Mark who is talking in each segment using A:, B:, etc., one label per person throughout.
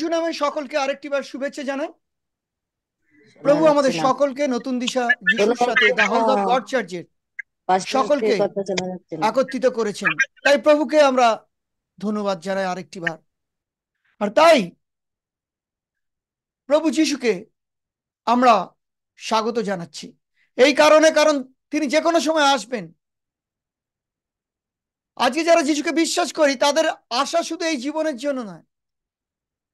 A: যিশু নামে সকলকে আরেকটিবার শুভেচ্ছা জানাই প্রভু আমাদের সকলকে নতুন দিশা যিশুর সাথে দা সকলকে একত্রিত করেছেন তাই প্রভুকে আমরা ধন্যবাদ জানাই আরেকটি বার আর তাই প্রভু যিশুকে আমরা স্বাগত জানাচ্ছি এই কারণে কারণ তিনি যে কোনো সময় আসবেন আজকে যারা যিশুকে বিশ্বাস করি তাদের আশা শুধু এই জীবনের জন্য নয়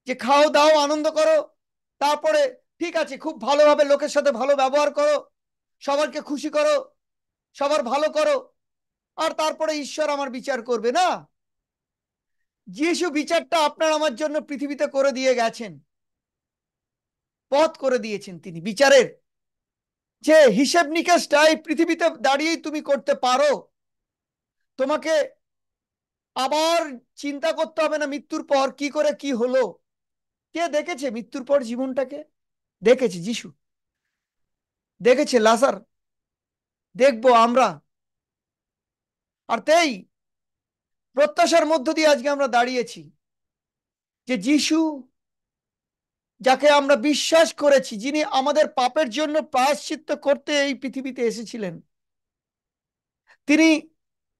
A: যে খাও দাও আনন্দ করো তারপরে ঠিক আছে খুব ভালোভাবে লোকের সাথে ভালো ব্যবহার করো সবারকে খুশি করো সবার ভালো করো আর তারপরে ঈশ্বর আমার বিচার করবে না যিশু বিচারটা আপনার আমার জন্য পৃথিবীতে করে দিয়ে গেছেন পথ করে দিয়েছেন তিনি বিচারের যে হিসেব নিকাশটা এই পৃথিবীতে দাঁড়িয়েই তুমি করতে পারো তোমাকে আবার চিন্তা করতে হবে না মৃত্যুর পর কি করে কি হলো কে দেখেছে মৃত্যুর পর জীবনটাকে দেখেছে যিশু দেখেছে লাসার দেখব আমরা আর তেই প্রত্যাশার মধ্য দিয়ে আজকে আমরা দাঁড়িয়েছি যে যিশু যাকে আমরা বিশ্বাস করেছি যিনি আমাদের পাপের জন্য প্রায়শ্চিত্ত করতে এই পৃথিবীতে এসেছিলেন তিনি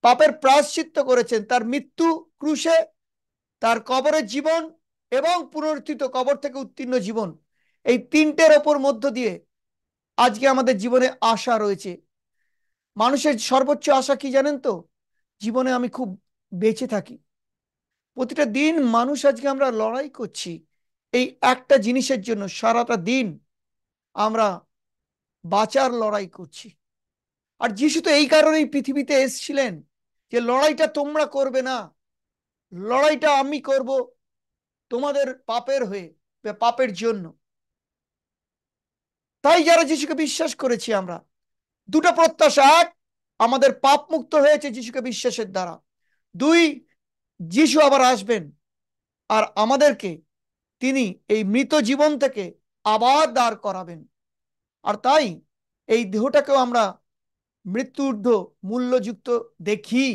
A: পাপের প্রায়শ্চিত্ত করেছেন তার মৃত্যু ক্রুশে তার কবরের জীবন এবং পুনরুত্থিত কবর থেকে উত্তীর্ণ জীবন এই তিনটের ওপর মধ্য দিয়ে আজকে আমাদের জীবনে আশা রয়েছে মানুষের সর্বোচ্চ আশা কি জানেন তো জীবনে আমি খুব বেঁচে থাকি প্রতিটা দিন মানুষ আজকে আমরা লড়াই করছি এই একটা জিনিসের জন্য সারাটা দিন আমরা বাঁচার লড়াই করছি আর যিশু তো এই কারণেই পৃথিবীতে এসছিলেন যে লড়াইটা তোমরা করবে না লড়াইটা আমি করব তোমাদের পাপের হয়ে পাপের জন্য তাই যারা যিশুকে বিশ্বাস করেছি আমরা দুটো প্রত্যাশা এক আমাদের পাপ মুক্ত হয়েছে যিশুকে বিশ্বাসের দ্বারা দুই যিশু আবার আসবেন আর আমাদেরকে তিনি এই মৃত জীবন থেকে আবার দাঁড় করাবেন আর তাই এই দেহটাকেও আমরা মৃত্যুর্ধ মূল্যযুক্ত দেখি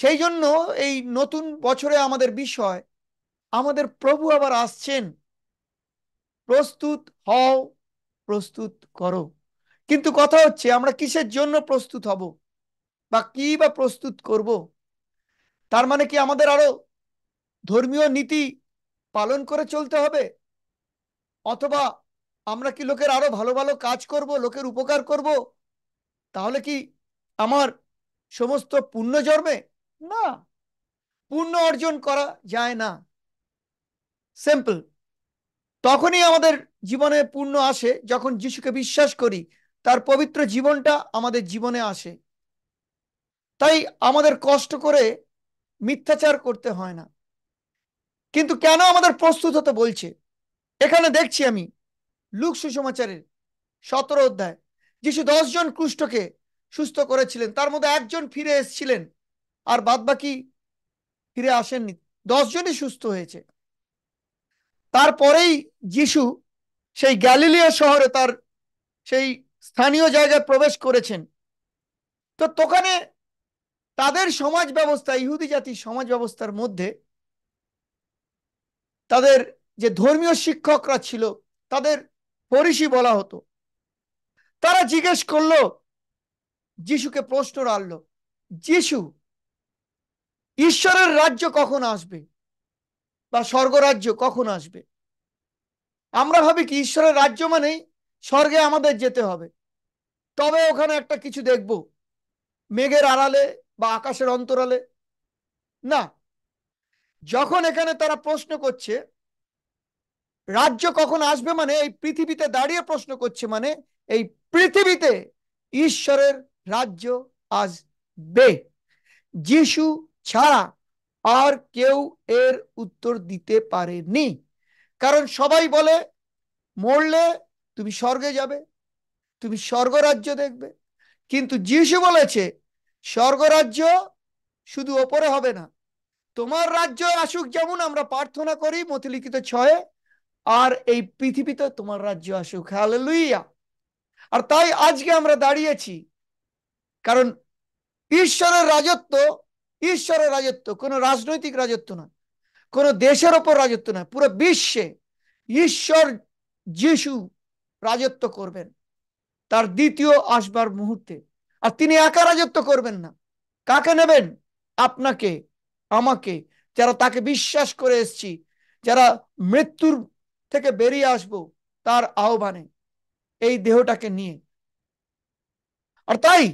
A: সেই জন্য এই নতুন বছরে আমাদের বিষয় আমাদের প্রভু আবার আসছেন প্রস্তুত হও প্রস্তুত করো কিন্তু কথা হচ্ছে আমরা কিসের জন্য প্রস্তুত হব বা কি বা প্রস্তুত করব তার মানে কি আমাদের আরো ধর্মীয় নীতি পালন করে চলতে হবে অথবা আমরা কি লোকের আরো ভালো ভালো কাজ করব লোকের উপকার করব তাহলে কি আমার সমস্ত পুণ্য জন্মে না পুণ্য অর্জন করা যায় না সিম্পল তখনই আমাদের জীবনে পূর্ণ আসে যখন যিশুকে বিশ্বাস করি তার পবিত্র জীবনটা আমাদের জীবনে আসে তাই আমাদের কষ্ট করে মিথ্যাচার করতে হয় না কিন্তু কেন আমাদের প্রস্তুত হতে বলছে এখানে দেখছি আমি লুক সুসমাচারের সতেরো অধ্যায় যিশু দশজন কুষ্ঠকে সুস্থ করেছিলেন তার মধ্যে একজন ফিরে এসেছিলেন আর বাদবাকি ফিরে আসেননি দশজনই সুস্থ হয়েছে তারপরেই যিশু সেই গ্যালিলিয়া শহরে তার সেই স্থানীয় জায়গায় প্রবেশ করেছেন তো তোখানে তাদের সমাজ ব্যবস্থা ইহুদি জাতি সমাজ ব্যবস্থার মধ্যে তাদের যে ধর্মীয় শিক্ষকরা ছিল তাদের পরিষি বলা হতো তারা জিজ্ঞেস করলো যিশুকে প্রশ্ন রাখলো যিশু ঈশ্বরের রাজ্য কখন আসবে বা স্বর্গরাজ্য কখন আসবে আমরা ভাবি কি ঈশ্বরের রাজ্য মানেই স্বর্গে আমাদের যেতে হবে তবে ওখানে একটা কিছু দেখব মেঘের আড়ালে বা আকাশের অন্তরালে না যখন এখানে তারা প্রশ্ন করছে রাজ্য কখন আসবে মানে এই পৃথিবীতে দাঁড়িয়ে প্রশ্ন করছে মানে এই পৃথিবীতে ঈশ্বরের রাজ্য আসবে যিশু ছাড়া আর কেউ এর উত্তর দিতে পারেনি কারণ সবাই বলে মরলে তুমি স্বর্গে যাবে তুমি স্বর্গরাজ্য দেখবে কিন্তু যিশু বলেছে স্বর্গরাজ্য শুধু ওপরে হবে না তোমার রাজ্য আসুক যেমন আমরা প্রার্থনা করি মতিলিখিত ছয়ে আর এই পৃথিবীতে তোমার রাজ্য আসুক হ্যালে লুইয়া আর তাই আজকে আমরা দাঁড়িয়েছি কারণ ঈশ্বরের রাজত্ব ঈশ্বরের রাজত্ব কোনো রাজনৈতিক রাজত্ব নয় কোনো দেশের ওপর রাজত্ব নয় পুরো বিশ্বে ঈশ্বর যিশু রাজত্ব করবেন তার দ্বিতীয় আসবার মুহূর্তে আর তিনি একা রাজত্ব করবেন না কাকে নেবেন আপনাকে আমাকে যারা তাকে বিশ্বাস করে এসছি যারা মৃত্যুর থেকে বেরিয়ে আসব তার আহ্বানে এই দেহটাকে নিয়ে আর তাই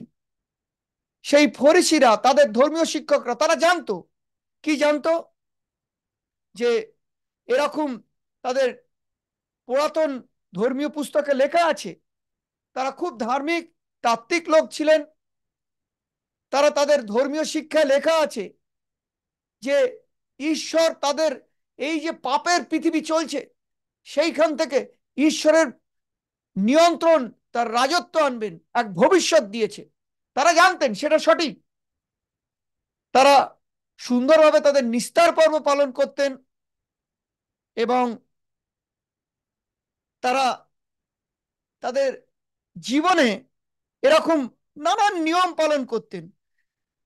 A: সেই ফরিসিরা তাদের ধর্মীয় শিক্ষকরা তারা জানতো কি জানতো যে এরকম তাদের পুরাতন ধর্মীয় পুস্তকে লেখা আছে তারা খুব ধার্মিক তাত্ত্বিক লোক ছিলেন তারা তাদের ধর্মীয় শিক্ষায় লেখা আছে যে ঈশ্বর তাদের এই যে পাপের পৃথিবী চলছে সেইখান থেকে ঈশ্বরের নিয়ন্ত্রণ তার রাজত্ব আনবেন এক ভবিষ্যৎ দিয়েছে তারা জানতেন সেটা সঠিক তারা সুন্দরভাবে তাদের নিস্তার পর্ব পালন করতেন এবং তারা তাদের জীবনে এরকম নানান নিয়ম পালন করতেন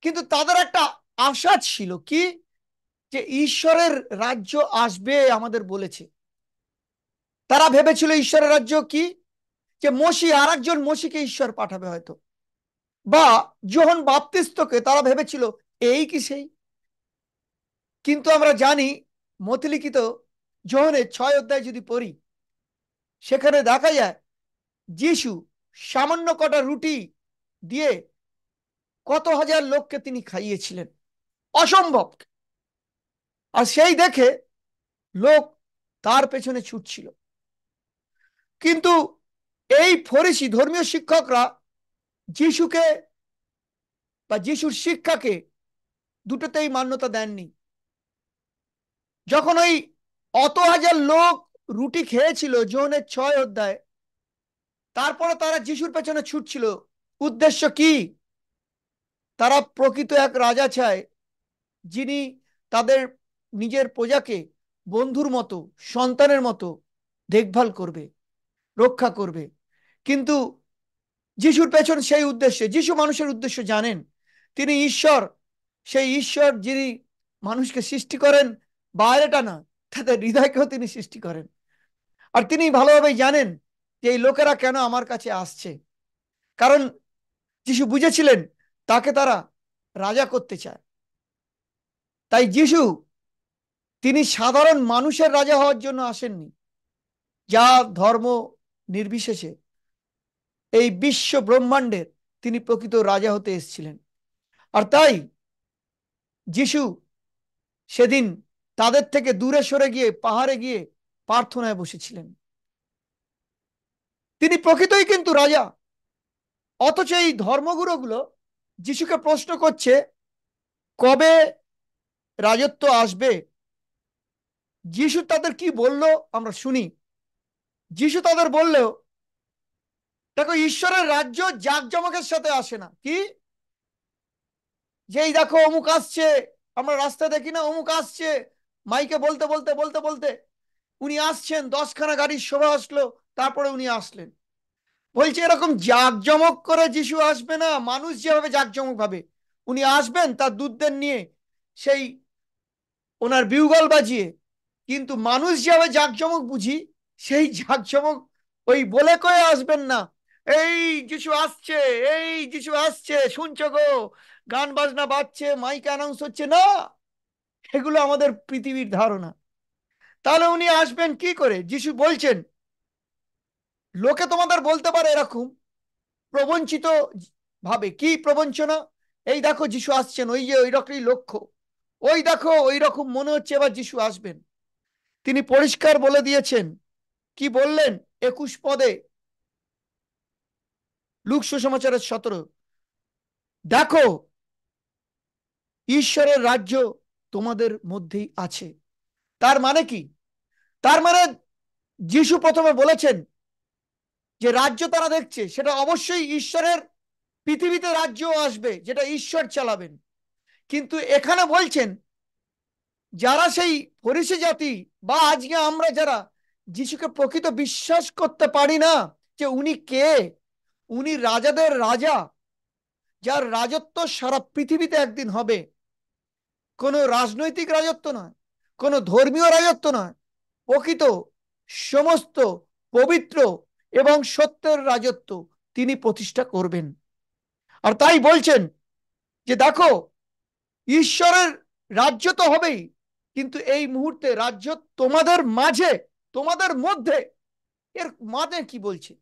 A: কিন্তু তাদের একটা আশা ছিল কি যে ঈশ্বরের রাজ্য আসবে আমাদের বলেছে তারা ভেবেছিল ঈশ্বরের রাজ্য কি যে মসি আর একজন মসিকে ঈশ্বর পাঠাবে হয়তো বা যোহন বাপ্তিস্তকে তারা ভেবেছিল এই কি সেই কিন্তু আমরা জানি মতিলিখিত যোহনের ছয় অধ্যায় যদি পড়ি সেখানে দেখা যায় যিশু সামান্য কটা রুটি দিয়ে কত হাজার লোককে তিনি খাইয়েছিলেন অসম্ভব আর সেই দেখে লোক তার পেছনে ছুটছিল কিন্তু এই ফরিসি ধর্মীয় শিক্ষকরা যিশুকে বা যিশুর শিক্ষাকে দুটোতেই মান্যতা দেননি যখন ওই অত হাজার লোক রুটি খেয়েছিল জোনের ছয় অধ্যায় তারপরে তারা যিশুর পেছনে ছুটছিল উদ্দেশ্য কি তারা প্রকৃত এক রাজা চায় যিনি তাদের নিজের প্রজাকে বন্ধুর মতো সন্তানের মতো দেখভাল করবে রক্ষা করবে কিন্তু যিশুর পেছন সেই উদ্দেশ্যে যিশু মানুষের উদ্দেশ্য জানেন তিনি ঈশ্বর সেই ঈশ্বর যিনি মানুষকে সৃষ্টি করেন বাইরেটা না তাদের হৃদয়কেও তিনি সৃষ্টি করেন আর তিনি ভালোভাবেই জানেন যে এই লোকেরা কেন আমার কাছে আসছে কারণ যিশু বুঝেছিলেন তাকে তারা রাজা করতে চায় তাই যিশু তিনি সাধারণ মানুষের রাজা হওয়ার জন্য আসেননি যা ধর্ম নির্বিশেষে এই বিশ্ব ব্রহ্মাণ্ডের তিনি প্রকৃত রাজা হতে এসেছিলেন আর তাই যিশু সেদিন তাদের থেকে দূরে সরে গিয়ে পাহাড়ে গিয়ে প্রার্থনায় বসেছিলেন তিনি প্রকৃতই কিন্তু রাজা অথচ এই ধর্মগুরুগুলো যিশুকে প্রশ্ন করছে কবে রাজত্ব আসবে যিশু তাদের কি বলল আমরা শুনি যিশু তাদের বললেও দেখো ঈশ্বরের রাজ্য জাকজমকের সাথে আসে না কি যেই দেখো অমুক আসছে আমরা রাস্তায় দেখি না অমুক আসছে মাইকে বলতে বলতে বলতে বলতে উনি আসছেন দশখানা গাড়ির শোভা আসলো তারপরে উনি আসলেন বলছে এরকম জাকজমক করে যিশু আসবে না মানুষ যেভাবে জাকজমক ভাবে উনি আসবেন তার দুধদের নিয়ে সেই ওনার বিউগল বাজিয়ে কিন্তু মানুষ যেভাবে জাকজমক বুঝি সেই জাকজমক ওই বলে কয়ে আসবেন না এই যিশু আসছে এই যিশু আসছে শুনছো গো গান বাজনা বাজছে মাইক অ্যানাউন্স হচ্ছে না এগুলো আমাদের পৃথিবীর ধারণা তাহলে উনি আসবেন কি করে যিশু বলছেন লোকে তোমাদের বলতে পারে এরকম প্রবঞ্চিত ভাবে কি প্রবঞ্চনা এই দেখো যিশু আসছেন ওই যে ওই রকমই লক্ষ্য ওই দেখো ওই রকম মনে হচ্ছে এবার যিশু আসবেন তিনি পরিষ্কার বলে দিয়েছেন কি বললেন একুশ পদে লুক সুসমাচারের সতেরো দেখো ঈশ্বরের রাজ্য তোমাদের মধ্যেই আছে তার মানে কি তার মানে যিশু প্রথমে বলেছেন যে রাজ্য তারা দেখছে সেটা অবশ্যই ঈশ্বরের পৃথিবীতে রাজ্য আসবে যেটা ঈশ্বর চালাবেন কিন্তু এখানে বলছেন যারা সেই ফরিসি জাতি বা আজকে আমরা যারা যিশুকে প্রকৃত বিশ্বাস করতে পারি না যে উনি কে উনি রাজাদের রাজা যার রাজত্ব সারা পৃথিবীতে একদিন হবে কোনো রাজনৈতিক রাজত্ব নয় কোনো ধর্মীয় রাজত্ব নয় প্রকৃত সমস্ত পবিত্র এবং সত্যের রাজত্ব তিনি প্রতিষ্ঠা করবেন আর তাই বলছেন যে দেখো ঈশ্বরের রাজ্য তো হবেই কিন্তু এই মুহূর্তে রাজ্য তোমাদের মাঝে তোমাদের মধ্যে এর মানে কি বলছে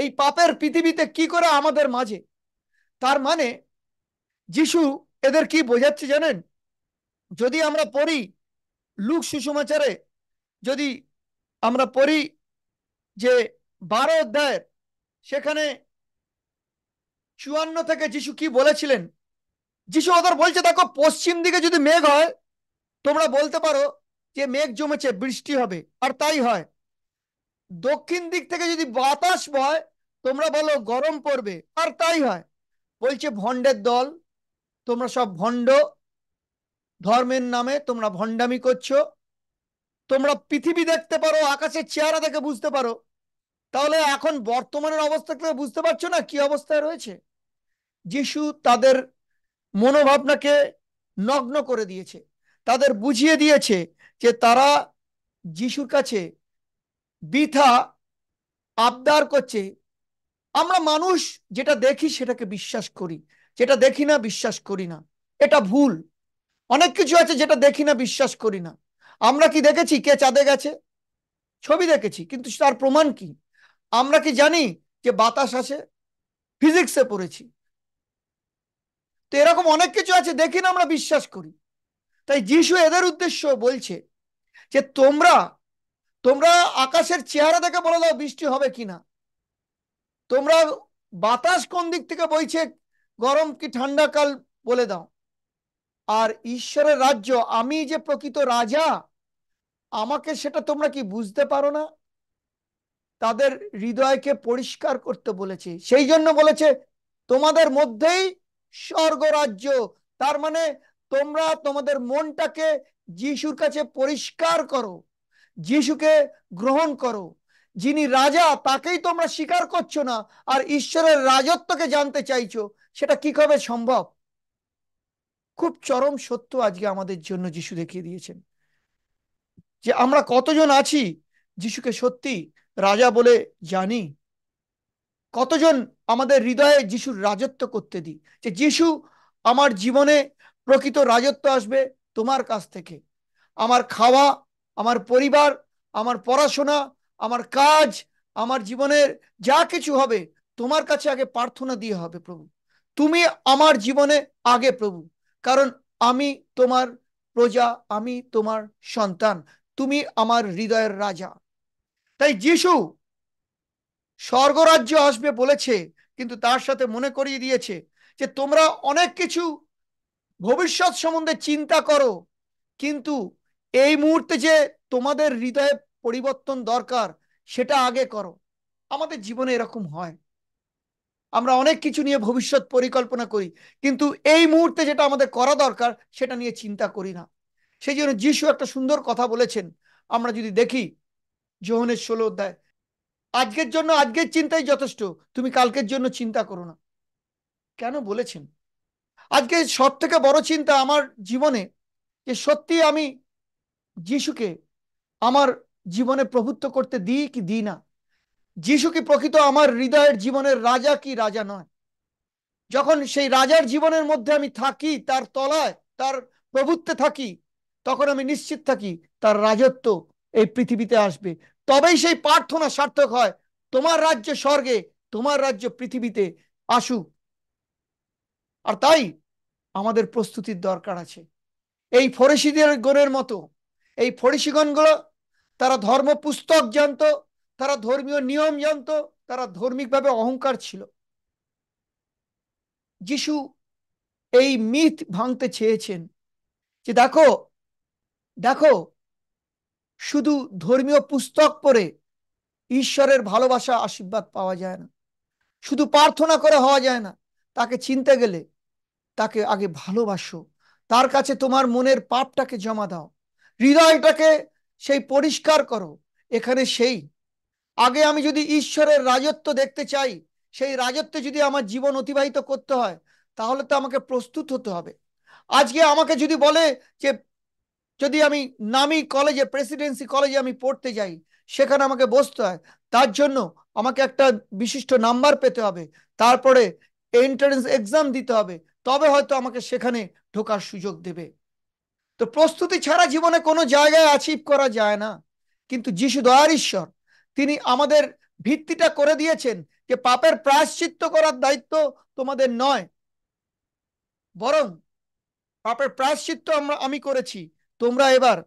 A: এই পাপের পৃথিবীতে কি করে আমাদের মাঝে তার মানে যিশু এদের কি বোঝাচ্ছে জানেন যদি আমরা পড়ি লুক সুষমাচারে যদি আমরা পড়ি যে বারো অধ্যায়ের সেখানে চুয়ান্ন থেকে যিশু কি বলেছিলেন যিশু ওদের বলছে দেখো পশ্চিম দিকে যদি মেঘ হয় তোমরা বলতে পারো যে মেঘ জমেছে বৃষ্টি হবে আর তাই হয় দক্ষিণ দিক থেকে যদি বাতাস বয় তোমরা বলো গরম পড়বে আর তাই হয় বলছে ভণ্ডের দল তোমরা সব ভণ্ড ধর্মের নামে তোমরা ভণ্ডামি করছো তোমরা পৃথিবী দেখতে পারো আকাশের চেহারা দেখে বুঝতে পারো তাহলে এখন বর্তমানের অবস্থা থেকে বুঝতে পারছো না কি অবস্থায় রয়েছে যিশু তাদের মনোভাবনাকে নগ্ন করে দিয়েছে তাদের বুঝিয়ে দিয়েছে যে তারা যিশুর কাছে বৃথা আবদার করছে আমরা মানুষ যেটা দেখি সেটাকে বিশ্বাস করি যেটা দেখি না বিশ্বাস করি না এটা ভুল অনেক কিছু আছে যেটা দেখি না বিশ্বাস করি না আমরা কি দেখেছি কে চাঁদে গেছে ছবি দেখেছি কিন্তু তার প্রমাণ কি আমরা কি জানি যে বাতাস আছে ফিজিক্সে পড়েছি তো এরকম অনেক কিছু আছে দেখি না আমরা বিশ্বাস করি তাই যিশু এদের উদ্দেশ্য বলছে যে তোমরা তোমরা আকাশের চেহারা দেখে বলে দাও বৃষ্টি হবে কিনা তোমরা বাতাস কোন দিক থেকে বইছে গরম কি ঠান্ডা কাল বলে দাও আর ঈশ্বরের রাজ্য আমি যে প্রকৃত রাজা আমাকে সেটা তোমরা কি বুঝতে পারো না তাদের হৃদয়কে পরিষ্কার করতে বলেছে সেই জন্য বলেছে তোমাদের মধ্যেই স্বর্গরাজ্য তার মানে তোমরা তোমাদের মনটাকে যিশুর কাছে পরিষ্কার করো যিশুকে গ্রহণ করো যিনি রাজা তাকেই তোমরা স্বীকার করছো না আর ঈশ্বরের রাজত্বকে জানতে চাইছো সেটা কি কবে সম্ভব খুব চরম সত্য আজকে আমাদের জন্য যিশু দেখিয়ে দিয়েছেন যে আমরা কতজন আছি যিশুকে সত্যি রাজা বলে জানি কতজন আমাদের হৃদয়ে যিশুর রাজত্ব করতে দিই যে যিশু আমার জীবনে প্রকৃত রাজত্ব আসবে তোমার কাছ থেকে আমার খাওয়া আমার পরিবার আমার পড়াশোনা আমার কাজ আমার জীবনের যা কিছু হবে তোমার কাছে আগে প্রার্থনা দিয়ে হবে প্রভু তুমি আমার জীবনে আগে প্রভু কারণ আমি তোমার প্রজা আমি তোমার সন্তান তুমি আমার হৃদয়ের রাজা তাই যিশু স্বর্গরাজ্য আসবে বলেছে কিন্তু তার সাথে মনে করিয়ে দিয়েছে যে তোমরা অনেক কিছু ভবিষ্যৎ সম্বন্ধে চিন্তা করো কিন্তু এই মুহূর্তে যে তোমাদের হৃদয়ে পরিবর্তন দরকার সেটা আগে করো আমাদের জীবনে এরকম হয় আমরা অনেক কিছু নিয়ে ভবিষ্যৎ পরিকল্পনা করি কিন্তু এই মুহূর্তে যেটা আমাদের করা দরকার সেটা নিয়ে চিন্তা করি না সেই জন্য যিশু একটা সুন্দর কথা বলেছেন আমরা যদি দেখি যৌনের ষোলো অধ্যায় আজকের জন্য আজকের চিন্তাই যথেষ্ট তুমি কালকের জন্য চিন্তা করো না কেন বলেছেন আজকে সব থেকে বড় চিন্তা আমার জীবনে যে সত্যি আমি যিশুকে আমার জীবনে প্রভুত্ব করতে দিই কি দিই না যিশু কি প্রকৃত আমার হৃদয়ের জীবনের রাজা কি রাজা নয় যখন সেই রাজার জীবনের মধ্যে আমি থাকি তার তলায় তার প্রভুত্বে থাকি তখন আমি নিশ্চিত থাকি তার রাজত্ব এই পৃথিবীতে আসবে তবেই সেই প্রার্থনা সার্থক হয় তোমার রাজ্য স্বর্গে তোমার রাজ্য পৃথিবীতে আসুক আর তাই আমাদের প্রস্তুতির দরকার আছে এই ফরেসিদের গোনের মতো এই ফরিসিগণগুলো তারা ধর্ম পুস্তক জানত তারা ধর্মীয় নিয়ম জানত তারা ধর্মিকভাবে অহংকার ছিল যিশু এই মিথ ভাঙতে চেয়েছেন যে দেখো দেখো শুধু ধর্মীয় পুস্তক পড়ে ঈশ্বরের ভালোবাসা আশীর্বাদ পাওয়া যায় না শুধু প্রার্থনা করে হওয়া যায় না তাকে চিনতে গেলে তাকে আগে ভালোবাসো তার কাছে তোমার মনের পাপটাকে জমা দাও হৃদয়টাকে সেই পরিষ্কার করো এখানে সেই আগে আমি যদি ঈশ্বরের রাজত্ব দেখতে চাই সেই রাজত্বে যদি আমার জীবন অতিবাহিত করতে হয় তাহলে তো আমাকে প্রস্তুত হতে হবে আজকে আমাকে যদি বলে যে যদি আমি নামি কলেজে প্রেসিডেন্সি কলেজে আমি পড়তে যাই সেখানে আমাকে বসতে হয় তার জন্য আমাকে একটা বিশিষ্ট নাম্বার পেতে হবে তারপরে এন্ট্রান্স এক্সাম দিতে হবে তবে হয়তো আমাকে সেখানে ঢোকার সুযোগ দেবে তো প্রস্তুতি ছাড়া জীবনে কোনো জায়গায় অ্যাচিভ করা যায় না কিন্তু যিশু দয়ার ঈশ্বর তিনি আমাদের ভিত্তিটা করে দিয়েছেন যে পাপের প্রায়শ্চিত্ত করার দায়িত্ব তোমাদের নয় বরং পাপের প্রায়শ্চিত্ত আমরা আমি করেছি তোমরা এবার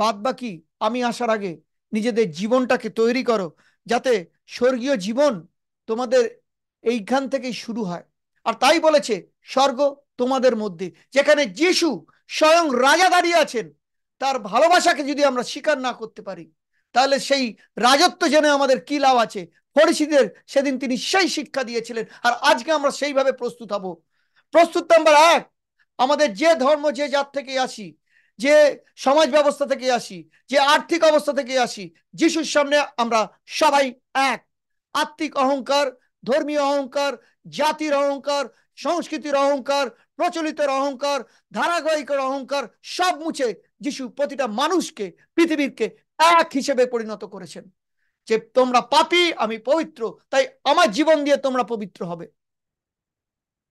A: বাদ বাকি আমি আসার আগে নিজেদের জীবনটাকে তৈরি করো যাতে স্বর্গীয় জীবন তোমাদের এইখান থেকেই শুরু হয় আর তাই বলেছে স্বর্গ তোমাদের মধ্যে যেখানে যিশু স্বয়ং রাজা দাঁড়িয়ে আছেন তার ভালোবাসাকে যদি আমরা স্বীকার না করতে পারি তাহলে সেই রাজত্ব জেনে আমাদের কি লাভ আছে ফরিসিদের সেদিন তিনি সেই শিক্ষা দিয়েছিলেন আর আজকে আমরা সেইভাবে প্রস্তুত হব প্রস্তুত নাম্বার এক আমাদের যে ধর্ম যে জাত থেকে আসি যে সমাজ ব্যবস্থা থেকে আসি যে আর্থিক অবস্থা থেকে আসি যিশুর সামনে আমরা সবাই এক আত্মিক অহংকার ধর্মীয় অহংকার জাতির অহংকার সংস্কৃতির অহংকার প্রচলিতের অহংকার ধারাবাহিকের অহংকার সব মুছে যিশু প্রতিটা মানুষকে পৃথিবীরকে এক হিসেবে পরিণত করেছেন যে তোমরা পাপি আমি পবিত্র তাই আমার জীবন দিয়ে তোমরা পবিত্র হবে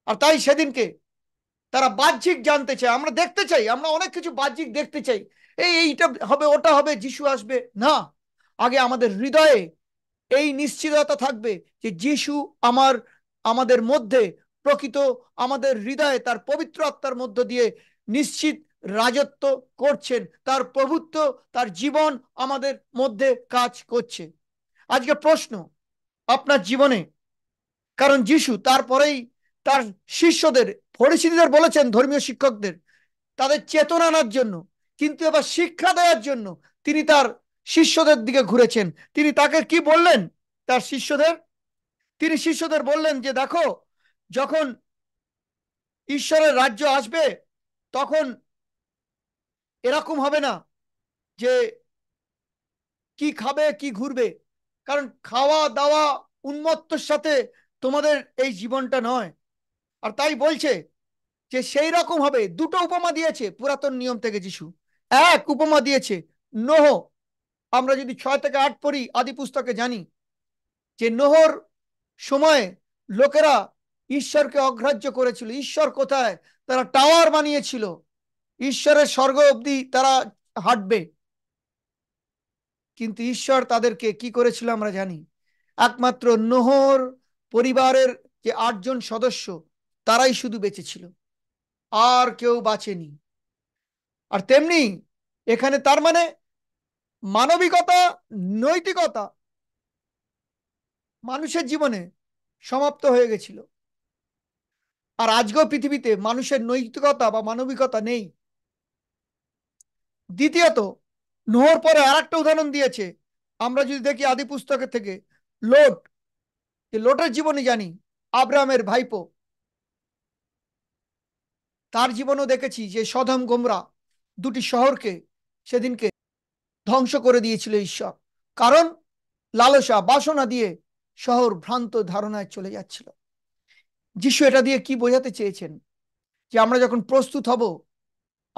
A: আর তাই সেদিনকে তারা বাহ্যিক জানতে চাই আমরা দেখতে চাই আমরা অনেক কিছু বাহ্যিক দেখতে চাই এই এইটা হবে ওটা হবে যিশু আসবে না আগে আমাদের হৃদয়ে এই নিশ্চিততা থাকবে যে যিশু আমার আমাদের মধ্যে প্রকৃত আমাদের হৃদয়ে তার পবিত্র আত্মার মধ্য দিয়ে নিশ্চিত রাজত্ব করছেন তার প্রভুত্ব তার জীবন আমাদের মধ্যে কাজ করছে আজকে প্রশ্ন আপনার জীবনে কারণ যিশু তারপরেই তার শিষ্যদের ফরিসিদের বলেছেন ধর্মীয় শিক্ষকদের তাদের চেতনা আনার জন্য কিন্তু এবার শিক্ষা দেওয়ার জন্য তিনি তার শিষ্যদের দিকে ঘুরেছেন তিনি তাকে কি বললেন তার শিষ্যদের তিনি শিষ্যদের বললেন যে দেখো যখন ঈশ্বরের রাজ্য আসবে তখন এরকম হবে না যে কি খাবে কি ঘুরবে কারণ খাওয়া দাওয়া উন্মত্তর সাথে তোমাদের এই জীবনটা নয় আর তাই বলছে যে সেই রকম হবে দুটো উপমা দিয়েছে পুরাতন নিয়ম থেকে যিশু এক উপমা দিয়েছে নোহ আমরা যদি ছয় থেকে আট পড়ি আদি পুস্তকে জানি যে নোহর সময়ে লোকেরা ঈশ্বরকে অগ্রাহ্য করেছিল ঈশ্বর কোথায় তারা টাওয়ার বানিয়েছিল ঈশ্বরের স্বর্গ অবধি তারা হাঁটবে কিন্তু ঈশ্বর তাদেরকে কি করেছিল আমরা জানি একমাত্র নোহর পরিবারের যে আটজন সদস্য তারাই শুধু বেঁচেছিল আর কেউ বাঁচেনি আর তেমনি এখানে তার মানে মানবিকতা নৈতিকতা মানুষের জীবনে সমাপ্ত হয়ে গেছিল আর আজকেও পৃথিবীতে মানুষের নৈতিকতা বা মানবিকতা নেই দ্বিতীয়ত নোহর পরে আর একটা উদাহরণ দিয়েছে আমরা যদি দেখি আদি পুস্তকের থেকে লোট লোটের জীবনী জানি আব্রামের ভাইপো তার জীবনও দেখেছি যে সধম গোমরা দুটি শহরকে সেদিনকে ধ্বংস করে দিয়েছিল ঈশ্বর কারণ লালসা বাসনা দিয়ে শহর ভ্রান্ত ধারণায় চলে যাচ্ছিল যিশু এটা দিয়ে কি বোঝাতে চেয়েছেন যে আমরা যখন প্রস্তুত হব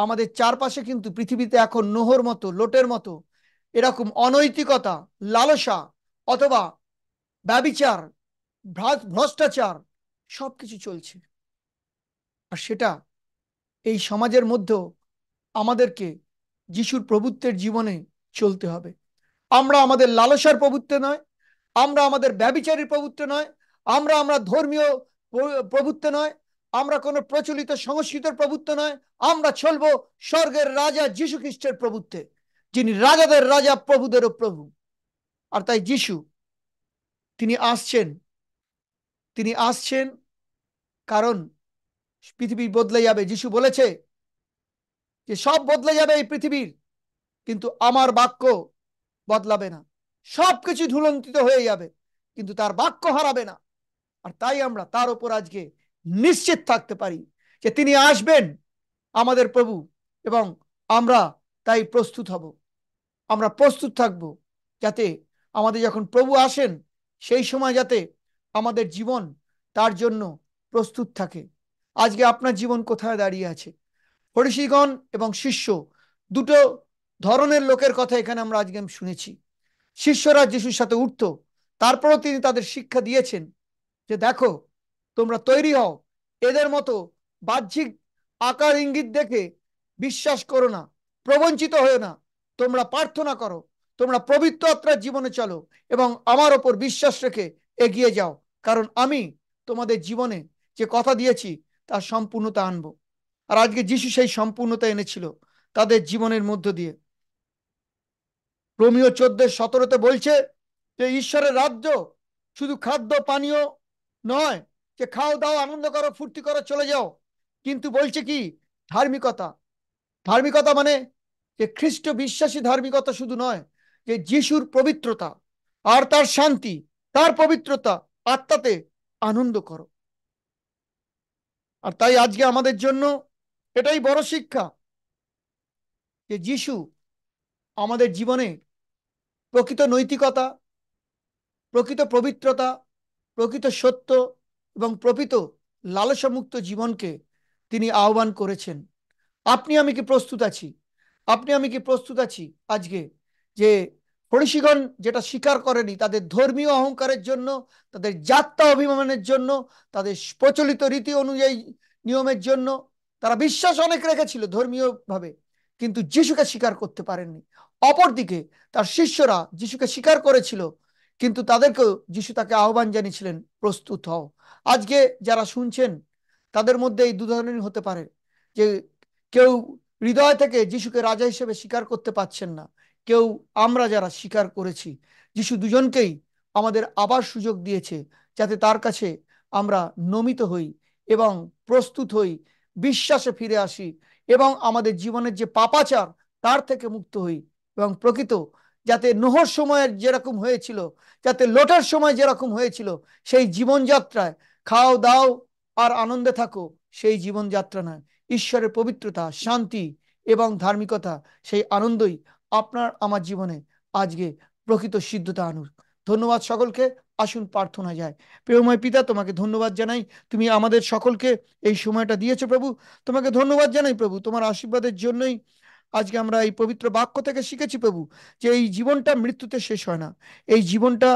A: আমাদের চারপাশে কিন্তু পৃথিবীতে এখন নোহর মতো লোটের মতো এরকম অনৈতিকতা লালসা অথবা ব্যবিচার ভ্রষ্টাচার সব কিছু চলছে আর সেটা এই সমাজের মধ্যেও আমাদেরকে যিশুর প্রভুত্বের জীবনে চলতে হবে আমরা আমাদের লালসার প্রভুত্বে নয় আমরা আমাদের ব্যবিচারীর প্রভুত্বে নয় আমরা আমরা ধর্মীয় প্রভুত্ব নয় আমরা কোনো প্রচলিত সংস্কৃতের প্রভুত্ব নয় আমরা চলব স্বর্গের রাজা যীশু খ্রিস্টের প্রভুত্বে যিনি রাজাদের রাজা প্রভুদেরও প্রভু আর তাই যিশু তিনি আসছেন তিনি আসছেন কারণ পৃথিবী বদলে যাবে যিশু বলেছে যে সব বদলে যাবে এই পৃথিবীর কিন্তু আমার বাক্য বদলাবে না সব কিছু ঢুলন্তিত হয়ে যাবে কিন্তু তার বাক্য হারাবে না আর তাই আমরা তার ওপর আজকে নিশ্চিত থাকতে পারি যে তিনি আসবেন আমাদের প্রভু এবং আমরা তাই প্রস্তুত হব আমরা প্রস্তুত থাকব যাতে আমাদের যখন প্রভু আসেন সেই সময় যাতে আমাদের জীবন তার জন্য প্রস্তুত থাকে আজকে আপনার জীবন কোথায় দাঁড়িয়ে আছে হরিষিগণ এবং শিষ্য দুটো ধরনের লোকের কথা এখানে আমরা আজকে শুনেছি শিষ্যরা যিশুর সাথে উঠত তারপরও তিনি তাদের শিক্ষা দিয়েছেন যে দেখো তোমরা তৈরি হও এদের মতো বাহ্যিক আকার ইঙ্গিত দেখে বিশ্বাস করো না প্রবঞ্চিত হয়ে না তোমরা প্রার্থনা করো তোমরা পবিত্র আত্মার জীবনে চলো এবং আমার ওপর বিশ্বাস রেখে এগিয়ে যাও কারণ আমি তোমাদের জীবনে যে কথা দিয়েছি তার সম্পূর্ণতা আনবো আর আজকে যিশু সেই সম্পূর্ণতা এনেছিল তাদের জীবনের মধ্য দিয়ে রোমিও চোদ্দের সতেরোতে বলছে যে ঈশ্বরের রাজ্য শুধু খাদ্য পানীয় নয় যে খাও দাও আনন্দ করো ফুর্তি করো চলে যাও কিন্তু বলছে কি ধার্মিকতা ধার্মিকতা মানে যে খ্রিস্ট বিশ্বাসী ধার্মিকতা শুধু নয় যে যিশুর পবিত্রতা আর তার শান্তি তার পবিত্রতা আত্মাতে আনন্দ করো আর তাই আজকে আমাদের জন্য এটাই বড় শিক্ষা যে যিশু আমাদের জীবনে প্রকৃত নৈতিকতা প্রকৃত পবিত্রতা প্রকৃত সত্য এবং প্রকৃত লালসামুক্ত জীবনকে তিনি আহ্বান করেছেন আপনি আমি কি প্রস্তুত আছি আপনি আমি কি প্রস্তুত আছি আজকে যে ফরিসিগণ যেটা স্বীকার করেনি তাদের ধর্মীয় অহংকারের জন্য তাদের যাত্রা অভিমানের জন্য তাদের প্রচলিত রীতি অনুযায়ী নিয়মের জন্য তারা বিশ্বাস অনেক রেখেছিল ধর্মীয়ভাবে কিন্তু যিশুকে স্বীকার করতে পারেননি অপরদিকে তার শিষ্যরা যিশুকে স্বীকার করেছিল কিন্তু তাদেরকেও যিশু তাকে আহ্বান জানিয়েছিলেন প্রস্তুত হও আজকে যারা শুনছেন তাদের মধ্যে এই দু হতে পারে যে কেউ হৃদয় থেকে যিশুকে রাজা হিসেবে স্বীকার করতে পারছেন না কেউ আমরা যারা স্বীকার করেছি যিশু দুজনকেই আমাদের আবার সুযোগ দিয়েছে যাতে তার কাছে আমরা নমিত হই এবং প্রস্তুত হই বিশ্বাসে ফিরে আসি এবং আমাদের জীবনের যে পাপাচার তার থেকে মুক্ত হই এবং প্রকৃত যাতে নোহর সময়ের যেরকম হয়েছিল যাতে লোটার সময় যেরকম হয়েছিল সেই জীবনযাত্রায় খাও দাও আর আনন্দে থাকো সেই জীবনযাত্রা নয় ঈশ্বরের পবিত্রতা শান্তি এবং ধার্মিকতা সেই আনন্দই আপনার আমার জীবনে আজকে প্রকৃত সিদ্ধতা আনুক ধন্যবাদ সকলকে আসুন প্রার্থনা যায় প্রেমময় পিতা তোমাকে ধন্যবাদ জানাই তুমি আমাদের সকলকে এই সময়টা দিয়েছো প্রভু তোমাকে ধন্যবাদ জানাই প্রভু তোমার আশীর্বাদের জন্যই আজকে আমরা এই পবিত্র বাক্য থেকে শিখেছি প্রভু যে এই জীবনটা মৃত্যুতে শেষ হয় না এই জীবনটা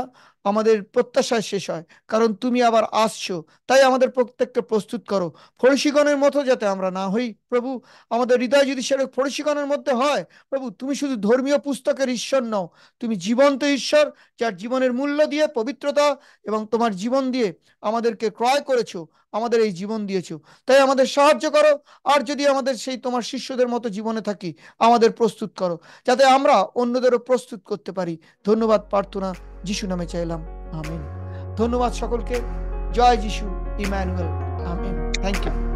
A: আমাদের প্রত্যাশায় শেষ হয় কারণ তুমি আবার আসছো তাই আমাদের প্রত্যেককে প্রস্তুত করো ফরিসিগণের মতো যাতে আমরা না হই প্রভু আমাদের হৃদয় যদি সেরকম পরিশিকনের মধ্যে হয় প্রভু তুমি শুধু ধর্মীয় পুস্তকের ঈশ্বর নও তুমি জীবন্ত ঈশ্বর যার জীবনের মূল্য দিয়ে পবিত্রতা এবং তোমার জীবন দিয়ে আমাদেরকে ক্রয় করেছো আমাদের এই জীবন দিয়েছো তাই আমাদের সাহায্য করো আর যদি আমাদের সেই তোমার শিষ্যদের মতো জীবনে থাকি আমাদের প্রস্তুত করো যাতে আমরা অন্যদেরও প্রস্তুত করতে পারি ধন্যবাদ প্রার্থনা যিশু নামে চাইলাম আমিন ধন্যবাদ সকলকে জয় যিশু ইমানুয়েল আমিন থ্যাংক ইউ